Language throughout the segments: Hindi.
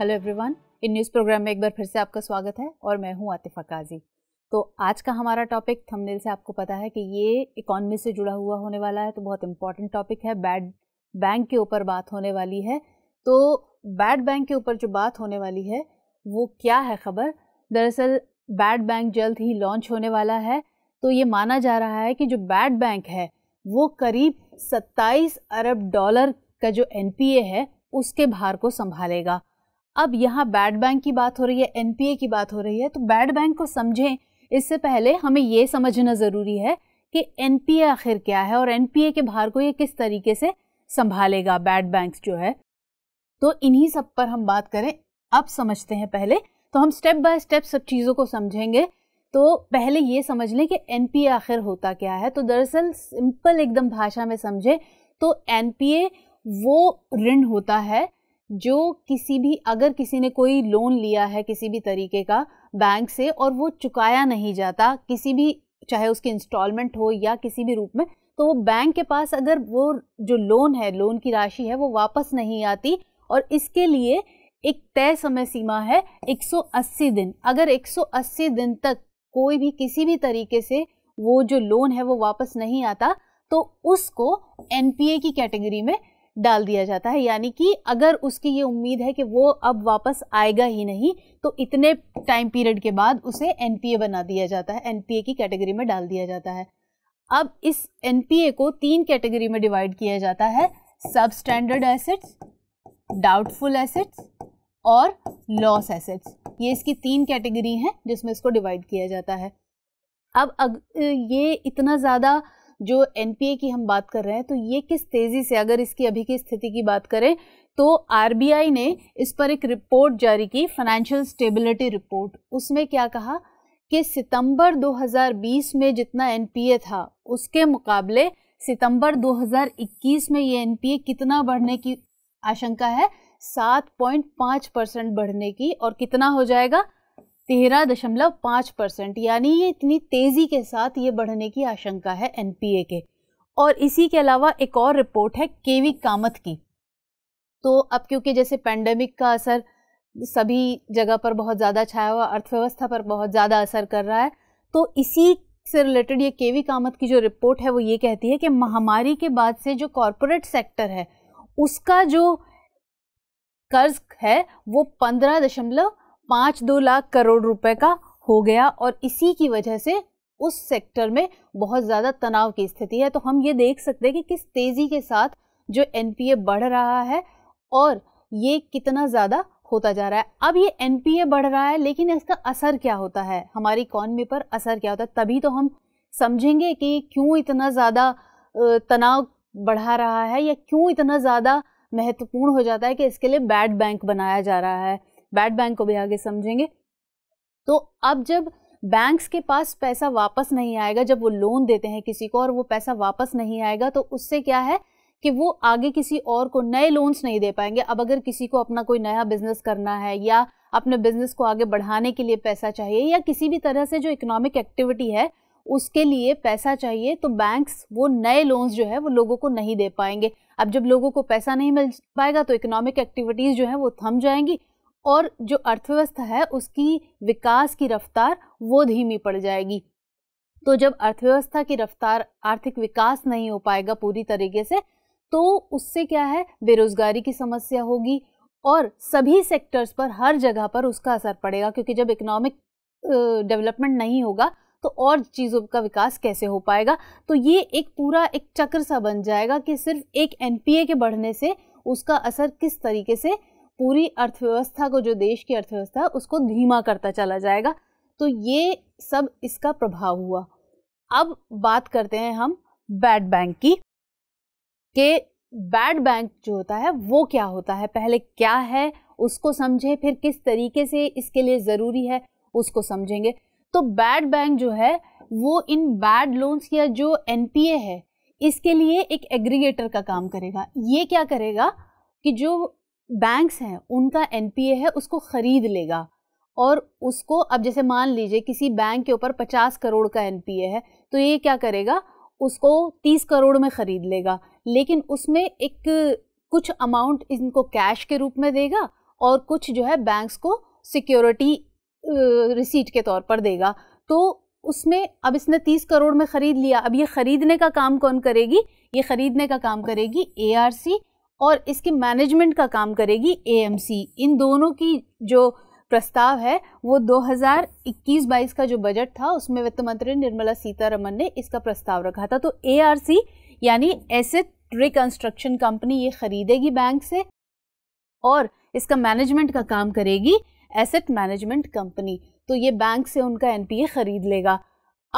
hello everyone in news program में एक बार फिर से आपका स्वागत है और मैं हूं आतिफा काजी तो आज का हमारा टॉपिक थंबनेल से आपको पता है कि ये इकोनॉमी से जुड़ा हुआ होने वाला है तो बहुत इंपॉर्टेंट टॉपिक है बैड बैंक के ऊपर बात होने वाली है तो बैड बैंक के ऊपर जो बात होने वाली है वो क्या है खबर दरअसल बैड बैंक जल्द ही लॉन्च होने वाला है तो ये माना जा रहा है कि जो बैड बैंक है वो करीब 27 अरब डॉलर का जो एन है उसके भार को संभालेगा अब यहाँ बैड बैंक की बात हो रही है एनपीए की बात हो रही है तो बैड बैंक को समझें इससे पहले हमें ये समझना ज़रूरी है कि एनपीए आखिर क्या है और एनपीए के भार को ये किस तरीके से संभालेगा बैड बैंक जो है तो इन्हीं सब पर हम बात करें अब समझते हैं पहले तो हम स्टेप बाय स्टेप सब चीज़ों को समझेंगे तो पहले ये समझ लें कि एन आखिर होता क्या है तो दरअसल सिंपल एकदम भाषा में समझे तो एन वो ऋण होता है जो किसी भी अगर किसी ने कोई लोन लिया है किसी भी तरीके का बैंक से और वो चुकाया नहीं जाता किसी भी चाहे उसकी इंस्टॉलमेंट हो या किसी भी रूप में तो वो बैंक के पास अगर वो जो लोन है लोन की राशि है वो वापस नहीं आती और इसके लिए एक तय समय सीमा है 180 दिन अगर 180 दिन तक कोई भी किसी भी तरीके से वो जो लोन है वो वापस नहीं आता तो उसको एनपीए की कैटेगरी में डाल दिया जाता है यानी कि अगर उसकी ये उम्मीद है कि वो अब वापस आएगा ही नहीं तो इतने टाइम पीरियड के बाद उसे एनपीए बना दिया जाता है एनपीए की कैटेगरी में डाल दिया जाता है अब इस एन को तीन कैटेगरी में डिवाइड किया जाता है substandard assets doubtful assets और लॉस एसेट्स ये इसकी तीन कैटेगरी हैं जिसमें इसको डिवाइड किया जाता है अब अग, ये इतना ज़्यादा जो एनपीए की हम बात कर रहे हैं तो ये किस तेज़ी से अगर इसकी अभी की स्थिति की बात करें तो आरबीआई ने इस पर एक रिपोर्ट जारी की फाइनेंशियल स्टेबिलिटी रिपोर्ट उसमें क्या कहा कि सितंबर 2020 में जितना एनपीए था उसके मुकाबले सितंबर 2021 में ये एनपीए कितना बढ़ने की आशंका है 7.5 परसेंट बढ़ने की और कितना हो जाएगा तेरह दशमलव पाँच परसेंट यानी ये इतनी तेज़ी के साथ ये बढ़ने की आशंका है एनपीए के और इसी के अलावा एक और रिपोर्ट है केवी कामत की तो अब क्योंकि जैसे पैंडमिक का असर सभी जगह पर बहुत ज़्यादा छाया हुआ अर्थव्यवस्था पर बहुत ज़्यादा असर कर रहा है तो इसी से रिलेटेड ये केवी कामत की जो रिपोर्ट है वो ये कहती है कि महामारी के बाद से जो कॉरपोरेट सेक्टर है उसका जो कर्ज है वो पंद्रह दशमलव पाँच दो लाख करोड़ रुपए का हो गया और इसी की वजह से उस सेक्टर में बहुत ज़्यादा तनाव की स्थिति है तो हम ये देख सकते हैं कि किस तेज़ी के साथ जो एन बढ़ रहा है और ये कितना ज़्यादा होता जा रहा है अब ये एन बढ़ रहा है लेकिन इसका असर क्या होता है हमारी इकॉनमी पर असर क्या होता है तभी तो हम समझेंगे कि क्यों इतना ज़्यादा तनाव बढ़ा रहा है या क्यों इतना ज़्यादा महत्वपूर्ण हो जाता है कि इसके लिए बैड बैंक बनाया जा रहा है बैड बैंक को भी आगे समझेंगे तो अब जब बैंक्स के पास पैसा वापस नहीं आएगा जब वो लोन देते हैं किसी को और वो पैसा वापस नहीं आएगा तो उससे क्या है कि वो आगे किसी और को नए लोन्स नहीं दे पाएंगे अब अगर किसी को अपना कोई नया बिजनेस करना है या अपने बिजनेस को आगे बढ़ाने के लिए पैसा चाहिए या किसी भी तरह से जो इकोनॉमिक एक्टिविटी है उसके लिए पैसा चाहिए तो बैंक्स वो नए लोन्स जो है वो लोगों को नहीं दे पाएंगे अब जब लोगों को पैसा नहीं मिल पाएगा तो इकोनॉमिक एक्टिविटीज़ जो है वो थम जाएंगी और जो अर्थव्यवस्था है उसकी विकास की रफ्तार वो धीमी पड़ जाएगी तो जब अर्थव्यवस्था की रफ्तार आर्थिक विकास नहीं हो पाएगा पूरी तरीके से तो उससे क्या है बेरोजगारी की समस्या होगी और सभी सेक्टर्स पर हर जगह पर उसका असर पड़ेगा क्योंकि जब इकोनॉमिक डेवलपमेंट नहीं होगा तो और चीज़ों का विकास कैसे हो पाएगा तो ये एक पूरा एक चक्र सा बन जाएगा कि सिर्फ एक एनपीए के बढ़ने से उसका असर किस तरीके से पूरी अर्थव्यवस्था को जो देश की अर्थव्यवस्था है उसको धीमा करता चला जाएगा तो ये सब इसका प्रभाव हुआ अब बात करते हैं हम बैड बैंक की के बैड बैंक जो होता है वो क्या होता है पहले क्या है उसको समझे फिर किस तरीके से इसके लिए ज़रूरी है उसको समझेंगे तो बैड बैंक जो है वो इन बैड लोन्स या जो एन है इसके लिए एक एग्रीगेटर का काम करेगा ये क्या करेगा कि जो बैंक्स हैं उनका एनपीए है उसको ख़रीद लेगा और उसको अब जैसे मान लीजिए किसी बैंक के ऊपर पचास करोड़ का एनपीए है तो ये क्या करेगा उसको तीस करोड़ में ख़रीद लेगा लेकिन उसमें एक कुछ अमाउंट इनको कैश के रूप में देगा और कुछ जो है बैंक्स को सिक्योरिटी रिसीट के तौर पर देगा तो उसमें अब इसने तीस करोड़ में ख़रीद लिया अब ये ख़रीदने का काम कौन करेगी ये ख़रीदने का काम करेगी ए और इसके मैनेजमेंट का काम करेगी एएमसी इन दोनों की जो प्रस्ताव है वो 2021-22 का जो बजट था उसमें वित्त मंत्री निर्मला सीतारमन ने इसका प्रस्ताव रखा था तो एआरसी यानी एसेट रिकंस्ट्रक्शन कंपनी ये खरीदेगी बैंक से और इसका मैनेजमेंट का काम करेगी एसेट मैनेजमेंट कंपनी तो ये बैंक से उनका एनपीए खरीद लेगा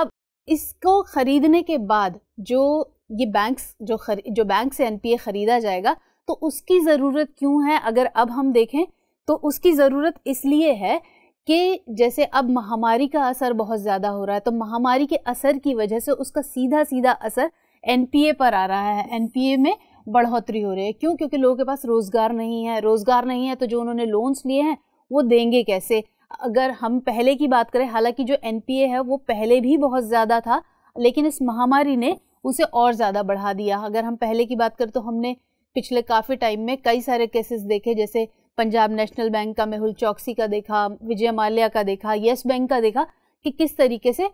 अब इसको खरीदने के बाद जो ये बैंक्स जो खर, जो बैंक से एनपीए ख़रीदा जाएगा तो उसकी ज़रूरत क्यों है अगर अब हम देखें तो उसकी ज़रूरत इसलिए है कि जैसे अब महामारी का असर बहुत ज़्यादा हो रहा है तो महामारी के असर की वजह से उसका सीधा सीधा असर एनपीए पर आ रहा है एनपीए में बढ़ोतरी हो रही है क्यों क्योंकि लोगों के पास रोज़गार नहीं है रोज़गार नहीं है तो जो उन्होंने लोन्स लिए हैं वो देंगे कैसे अगर हम पहले की बात करें हालांकि जो एनपीए है वो पहले भी बहुत ज़्यादा था लेकिन इस महामारी ने उसे और ज़्यादा बढ़ा दिया अगर हम पहले की बात करें तो हमने पिछले काफ़ी टाइम में कई सारे केसेस देखे जैसे पंजाब नेशनल बैंक का मेहुल चौकसी का देखा विजय माल्या का देखा येस बैंक का देखा कि किस तरीके से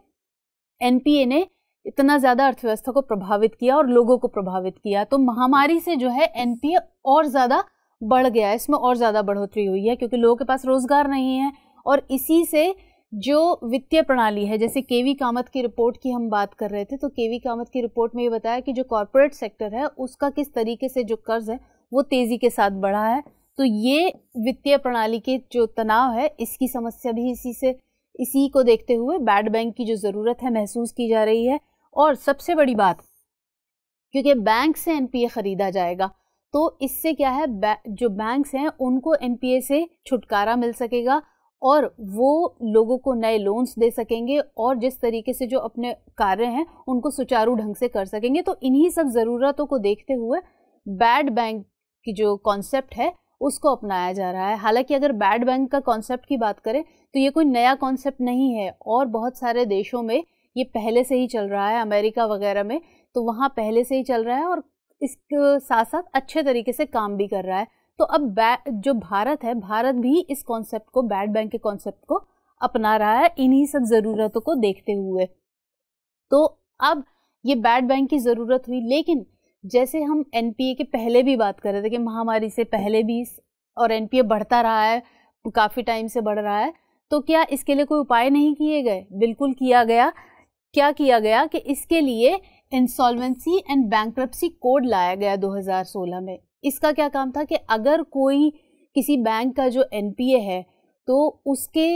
एनपीए ने इतना ज़्यादा अर्थव्यवस्था को प्रभावित किया और लोगों को प्रभावित किया तो महामारी से जो है एनपीए और ज़्यादा बढ़ गया इसमें और ज़्यादा बढ़ोतरी हुई है क्योंकि लोगों के पास रोज़गार नहीं है और इसी से जो वित्तीय प्रणाली है जैसे के वी कामत की रिपोर्ट की हम बात कर रहे थे तो के वी कामत की रिपोर्ट में ये बताया कि जो कॉरपोरेट सेक्टर है उसका किस तरीके से जो कर्ज है वो तेज़ी के साथ बढ़ा है तो ये वित्तीय प्रणाली के जो तनाव है इसकी समस्या भी इसी से इसी को देखते हुए बैड बैंक की जो ज़रूरत है महसूस की जा रही है और सबसे बड़ी बात क्योंकि बैंक से एनपीए ख़रीदा जाएगा तो इससे क्या है जो बैंक्स हैं उनको एनपीए से छुटकारा मिल सकेगा और वो लोगों को नए लोन्स दे सकेंगे और जिस तरीके से जो अपने कार्य हैं उनको सुचारू ढंग से कर सकेंगे तो इन्हीं सब ज़रूरतों को देखते हुए बैड बैंक की जो कॉन्सेप्ट है उसको अपनाया जा रहा है हालांकि अगर बैड बैंक का कॉन्सेप्ट की बात करें तो ये कोई नया कॉन्सेप्ट नहीं है और बहुत सारे देशों में ये पहले से ही चल रहा है अमेरिका वगैरह में तो वहाँ पहले से ही चल रहा है और इसके साथ साथ अच्छे तरीके से काम भी कर रहा है तो अब जो भारत है भारत भी इस कॉन्सेप्ट को बैड बैंक के कॉन्सेप्ट को अपना रहा है इन्हीं सब ज़रूरतों को देखते हुए तो अब ये बैड बैंक की ज़रूरत हुई लेकिन जैसे हम एन के पहले भी बात कर रहे थे कि महामारी से पहले भी और एन बढ़ता रहा है काफ़ी टाइम से बढ़ रहा है तो क्या इसके लिए कोई उपाय नहीं किए गए बिल्कुल किया गया क्या किया गया कि इसके लिए इंसॉल्वेंसी एंड बैंक्रप्सी कोड लाया गया 2016 में इसका क्या काम था कि अगर कोई किसी बैंक का जो एनपीए है तो उसके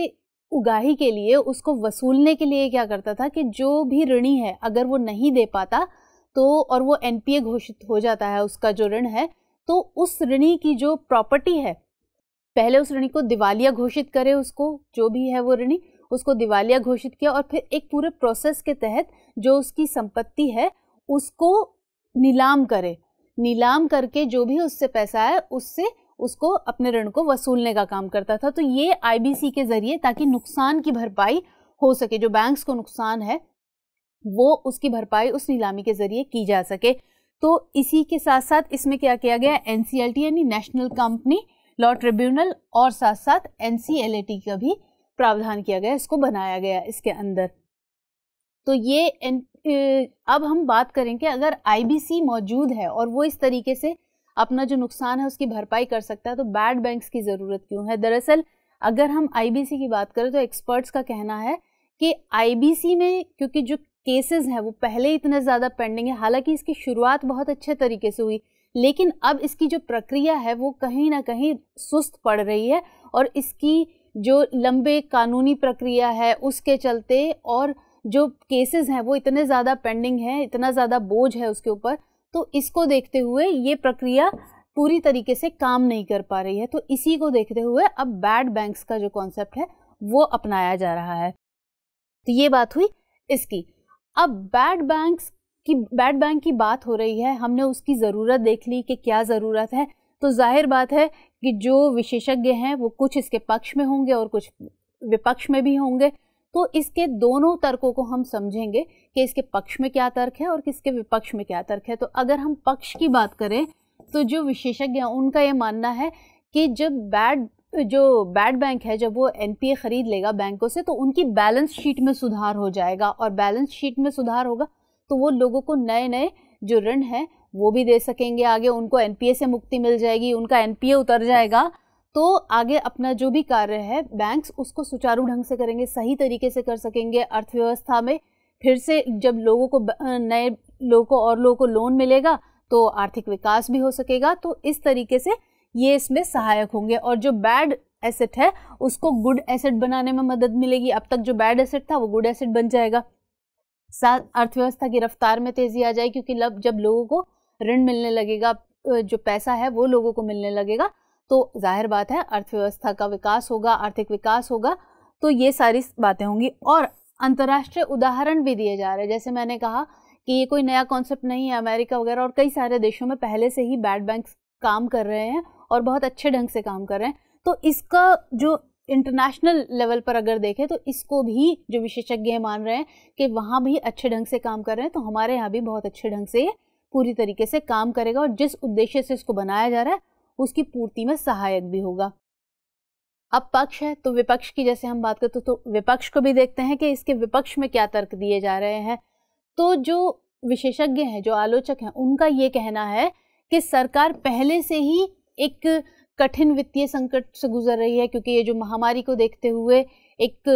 उगाही के लिए उसको वसूलने के लिए क्या करता था कि जो भी ऋणी है अगर वो नहीं दे पाता तो और वो एनपीए घोषित हो जाता है उसका जो ऋण है तो उस ऋणी की जो प्रॉपर्टी है पहले उस ऋणी को दिवालिया घोषित करे उसको जो भी है वो ऋणी उसको दिवालिया घोषित किया और फिर एक पूरे प्रोसेस के तहत जो उसकी संपत्ति है उसको नीलाम करे नीलाम करके जो भी उससे पैसा आया उससे उसको अपने ऋण को वसूलने का काम करता था तो ये आईबीसी के जरिए ताकि नुकसान की भरपाई हो सके जो बैंक्स को नुकसान है वो उसकी भरपाई उस नीलामी के जरिए की जा सके तो इसी के साथ साथ इसमें क्या किया गया एन यानी नेशनल कंपनी लॉ ट्रिब्यूनल और साथ साथ एन का भी प्रावधान किया गया इसको बनाया गया इसके अंदर तो ये अब हम बात करें कि अगर आईबीसी मौजूद है और वो इस तरीके से अपना जो नुकसान है उसकी भरपाई कर सकता है तो बैड बैंक्स की ज़रूरत क्यों है दरअसल अगर हम आईबीसी की बात करें तो एक्सपर्ट्स का कहना है कि आईबीसी में क्योंकि जो केसेस हैं वो पहले इतने ज़्यादा पेंडिंग है हालांकि इसकी शुरुआत बहुत अच्छे तरीके से हुई लेकिन अब इसकी जो प्रक्रिया है वो कहीं ना कहीं सुस्त पड़ रही है और इसकी जो लंबे कानूनी प्रक्रिया है उसके चलते और जो केसेस हैं वो इतने ज़्यादा पेंडिंग हैं इतना ज़्यादा बोझ है उसके ऊपर तो इसको देखते हुए ये प्रक्रिया पूरी तरीके से काम नहीं कर पा रही है तो इसी को देखते हुए अब बैड बैंक्स का जो कॉन्सेप्ट है वो अपनाया जा रहा है तो ये बात हुई इसकी अब बैड बैंक्स की बैड बैंक की बात हो रही है हमने उसकी ज़रूरत देख ली कि क्या ज़रूरत है तो जाहिर बात है कि जो विशेषज्ञ हैं वो कुछ इसके पक्ष में होंगे और कुछ विपक्ष में भी होंगे तो इसके दोनों तर्कों को हम समझेंगे कि इसके पक्ष में क्या तर्क है और किसके विपक्ष में क्या तर्क है तो अगर हम पक्ष की बात करें तो जो विशेषज्ञ हैं उनका ये मानना है कि जब बैड जो बैड बैंक है जब वो एनपीए ख़रीद लेगा बैंकों से तो उनकी बैलेंस शीट में सुधार हो जाएगा और बैलेंस शीट में सुधार होगा तो वो लोगों को नए नए जो ऋण हैं वो भी दे सकेंगे आगे उनको एनपीए से मुक्ति मिल जाएगी उनका एनपीए उतर जाएगा तो आगे अपना जो भी कार्य है बैंक्स उसको सुचारू ढंग से करेंगे सही तरीके से कर सकेंगे अर्थव्यवस्था में फिर से जब लोगों को नए लोगों को और लोगों को लोन मिलेगा तो आर्थिक विकास भी हो सकेगा तो इस तरीके से ये इसमें सहायक होंगे और जो बैड एसेट है उसको गुड एसेट बनाने में मदद मिलेगी अब तक जो बैड एसेट था वो गुड एसेट बन जाएगा साथ अर्थव्यवस्था की रफ्तार में तेजी आ जाए क्योंकि लब जब लोगों को ऋण मिलने लगेगा जो पैसा है वो लोगों को मिलने लगेगा तो जाहिर बात है अर्थव्यवस्था का विकास होगा आर्थिक विकास होगा तो ये सारी बातें होंगी और अंतर्राष्ट्रीय उदाहरण भी दिए जा रहे हैं जैसे मैंने कहा कि ये कोई नया कॉन्सेप्ट नहीं है अमेरिका वगैरह और कई सारे देशों में पहले से ही बैड बैंक काम कर रहे हैं और बहुत अच्छे ढंग से काम कर रहे हैं तो इसका जो इंटरनेशनल लेवल पर अगर देखें तो इसको भी जो विशेषज्ञ मान रहे हैं कि वहाँ भी अच्छे ढंग से काम कर रहे हैं तो हमारे यहाँ भी बहुत अच्छे ढंग से पूरी तरीके से काम करेगा और जिस उद्देश्य से इसको बनाया जा रहा है उसकी पूर्ति में सहायक भी होगा अब पक्ष है तो विपक्ष की जैसे हम बात करते तो विपक्ष को भी देखते हैं कि इसके विपक्ष में क्या तर्क दिए जा रहे हैं तो जो विशेषज्ञ हैं जो आलोचक हैं उनका ये कहना है कि सरकार पहले से ही एक कठिन वित्तीय संकट से गुजर रही है क्योंकि ये जो महामारी को देखते हुए एक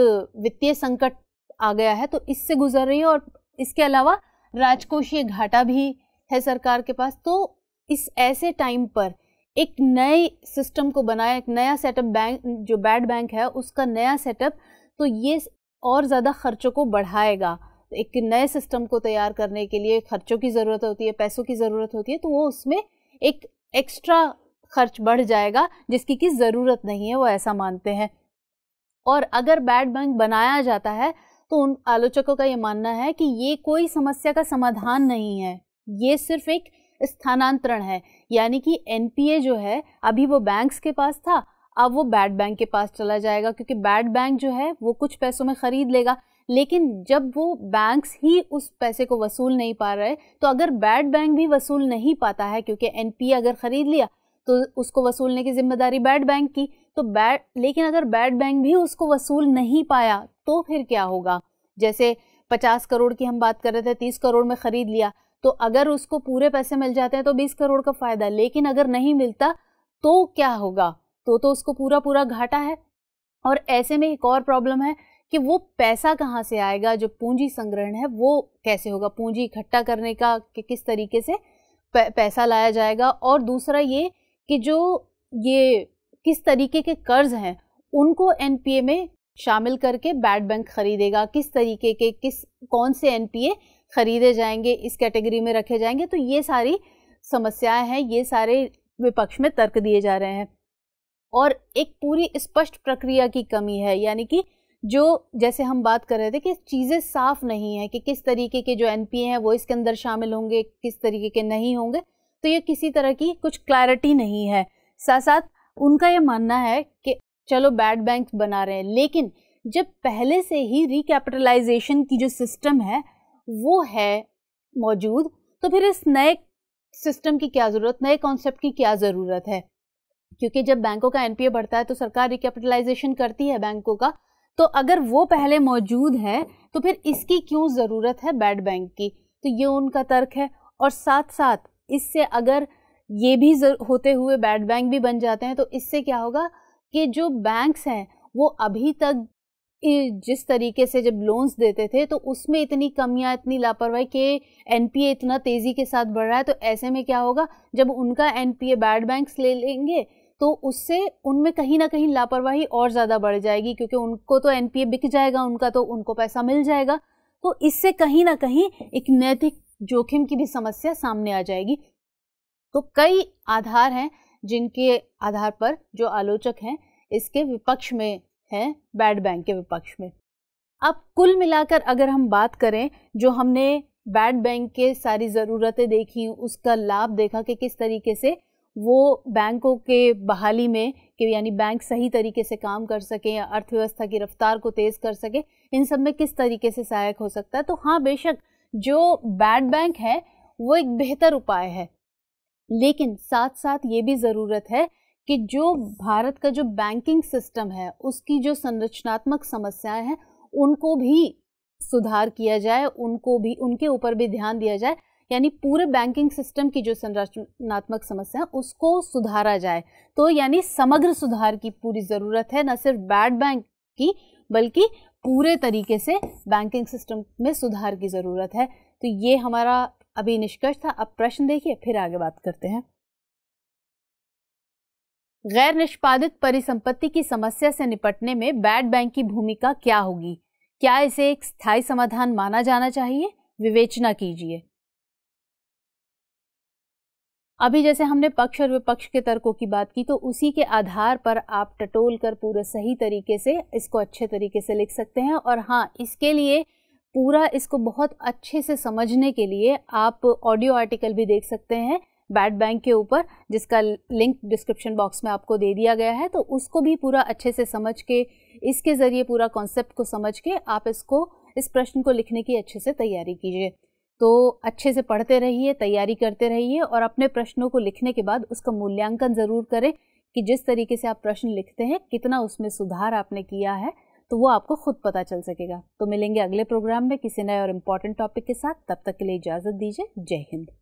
वित्तीय संकट आ गया है तो इससे गुजर रही है और इसके अलावा राजकोषीय घाटा भी है सरकार के पास तो इस ऐसे टाइम पर एक नए सिस्टम को बनाया एक नया सेटअप बैंक जो बैड बैंक है उसका नया सेटअप तो ये और ज़्यादा खर्चों को बढ़ाएगा एक नए सिस्टम को तैयार करने के लिए खर्चों की ज़रूरत होती है पैसों की ज़रूरत होती है तो वो उसमें एक एक्स्ट्रा खर्च बढ़ जाएगा जिसकी कि ज़रूरत नहीं है वो ऐसा मानते हैं और अगर बैड बैंक बनाया जाता है तो उन आलोचकों का ये मानना है कि ये कोई समस्या का समाधान नहीं है ये सिर्फ एक स्थानांतरण है यानी कि एनपीए जो है अभी वो बैंक्स के पास था अब वो बैड बैंक के पास चला जाएगा क्योंकि बैड बैंक जो है वो कुछ पैसों में ख़रीद लेगा लेकिन जब वो बैंक्स ही उस पैसे को वसूल नहीं पा रहे तो अगर बैड बैंक भी वसूल नहीं पाता है क्योंकि एनपीए अगर ख़रीद लिया तो उसको वसूलने की जिम्मेदारी बैड बैंक की तो बैड लेकिन अगर बैड बैंक भी उसको वसूल नहीं पाया तो फिर क्या होगा जैसे पचास करोड़ की हम बात कर रहे थे तीस करोड़ में ख़रीद लिया तो अगर उसको पूरे पैसे मिल जाते हैं तो बीस करोड़ का फायदा लेकिन अगर नहीं मिलता तो क्या होगा तो तो उसको पूरा पूरा घाटा है और ऐसे में एक और प्रॉब्लम है कि वो पैसा कहाँ से आएगा जो पूंजी संग्रहण है वो कैसे होगा पूंजी इकट्ठा करने का कि किस तरीके से पैसा लाया जाएगा और दूसरा ये कि जो ये किस तरीके के कर्ज हैं उनको एनपीए में शामिल करके बैड बैंक खरीदेगा किस तरीके के किस कौन से एनपीए खरीदे जाएंगे इस कैटेगरी में रखे जाएंगे तो ये सारी समस्याएं हैं ये सारे विपक्ष में तर्क दिए जा रहे हैं और एक पूरी स्पष्ट प्रक्रिया की कमी है यानी कि जो जैसे हम बात कर रहे थे कि चीज़ें साफ नहीं है कि किस तरीके के जो एन हैं वो इसके अंदर शामिल होंगे किस तरीके के नहीं होंगे तो ये किसी तरह की कुछ क्लैरिटी नहीं है साथ साथ उनका ये मानना है कि चलो बैड बैंक बना रहे हैं लेकिन जब पहले से ही रिकैपिटलाइजेशन की जो सिस्टम है वो है मौजूद तो फिर इस नए सिस्टम की क्या ज़रूरत नए कॉन्सेप्ट की क्या ज़रूरत है क्योंकि जब बैंकों का एनपीए बढ़ता है तो सरकार रिकैपिटलाइजेशन करती है बैंकों का तो अगर वो पहले मौजूद है तो फिर इसकी क्यों ज़रूरत है बैड बैंक की तो ये उनका तर्क है और साथ साथ इससे अगर ये भी होते हुए बैड बैंक भी बन जाते हैं तो इससे क्या होगा कि जो बैंक्स हैं वो अभी तक जिस तरीके से जब लोन्स देते थे तो उसमें इतनी कमियां इतनी लापरवाही कि एनपीए इतना तेज़ी के साथ बढ़ रहा है तो ऐसे में क्या होगा जब उनका एनपीए बैड बैंक्स ले लेंगे तो उससे उनमें कहीं ना कहीं लापरवाही और ज़्यादा बढ़ जाएगी क्योंकि उनको तो एनपीए बिक जाएगा उनका तो उनको पैसा मिल जाएगा तो इससे कहीं ना कहीं एक नैतिक जोखिम की भी समस्या सामने आ जाएगी तो कई आधार हैं जिनके आधार पर जो आलोचक हैं इसके विपक्ष में हैं बैड बैंक के विपक्ष में अब कुल मिलाकर अगर हम बात करें जो हमने बैड बैंक के सारी ज़रूरतें देखी उसका लाभ देखा कि किस तरीके से वो बैंकों के बहाली में कि यानी बैंक सही तरीके से काम कर सकें या अर्थव्यवस्था की रफ्तार को तेज़ कर सकें इन सब में किस तरीके से सहायक हो सकता है तो हाँ बेशक जो बैड बैंक है वो एक बेहतर उपाय है लेकिन साथ साथ ये भी ज़रूरत है कि जो भारत का जो बैंकिंग सिस्टम है उसकी जो संरचनात्मक समस्याएं हैं उनको भी सुधार किया जाए उनको भी उनके ऊपर भी ध्यान दिया जाए यानी पूरे बैंकिंग सिस्टम की जो संरचनात्मक समस्या है उसको सुधारा जाए तो यानी समग्र सुधार की पूरी ज़रूरत है न सिर्फ बैड बैंक की बल्कि पूरे तरीके से बैंकिंग सिस्टम में सुधार की ज़रूरत है तो ये हमारा अभी निष्कर्ष था अब प्रश्न देखिए फिर आगे बात करते हैं गैर निष्पादित परिसंपत्ति की समस्या से निपटने में बैड बैंक की भूमिका क्या होगी क्या इसे एक स्थायी समाधान माना जाना चाहिए विवेचना कीजिए अभी जैसे हमने पक्ष और विपक्ष के तर्कों की बात की तो उसी के आधार पर आप टटोल कर पूरे सही तरीके से इसको अच्छे तरीके से लिख सकते हैं और हाँ इसके लिए पूरा इसको बहुत अच्छे से समझने के लिए आप ऑडियो आर्टिकल भी देख सकते हैं बैड बैंक के ऊपर जिसका लिंक डिस्क्रिप्शन बॉक्स में आपको दे दिया गया है तो उसको भी पूरा अच्छे से समझ के इसके ज़रिए पूरा कॉन्सेप्ट को समझ के आप इसको इस प्रश्न को लिखने की अच्छे से तैयारी कीजिए तो अच्छे से पढ़ते रहिए तैयारी करते रहिए और अपने प्रश्नों को लिखने के बाद उसका मूल्यांकन ज़रूर करें कि जिस तरीके से आप प्रश्न लिखते हैं कितना उसमें सुधार आपने किया है तो वो आपको खुद पता चल सकेगा तो मिलेंगे अगले प्रोग्राम में किसी नए और इम्पॉर्टेंट टॉपिक के साथ तब तक के लिए इजाज़त दीजिए जय हिंद